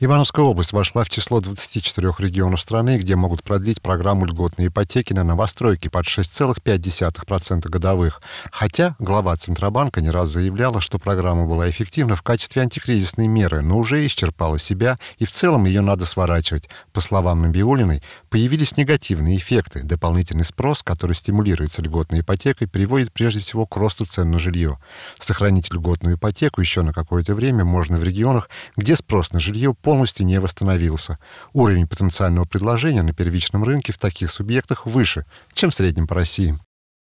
Ивановская область вошла в число 24 регионов страны, где могут продлить программу льготной ипотеки на новостройки под 6,5% годовых. Хотя глава Центробанка не раз заявляла, что программа была эффективна в качестве антикризисной меры, но уже исчерпала себя, и в целом ее надо сворачивать. По словам Набиулиной, появились негативные эффекты. Дополнительный спрос, который стимулируется льготной ипотекой, приводит прежде всего к росту цен на жилье. Сохранить льготную ипотеку еще на какое-то время можно в регионах, где спрос на жилье полностью не восстановился. Уровень потенциального предложения на первичном рынке в таких субъектах выше, чем в среднем по России.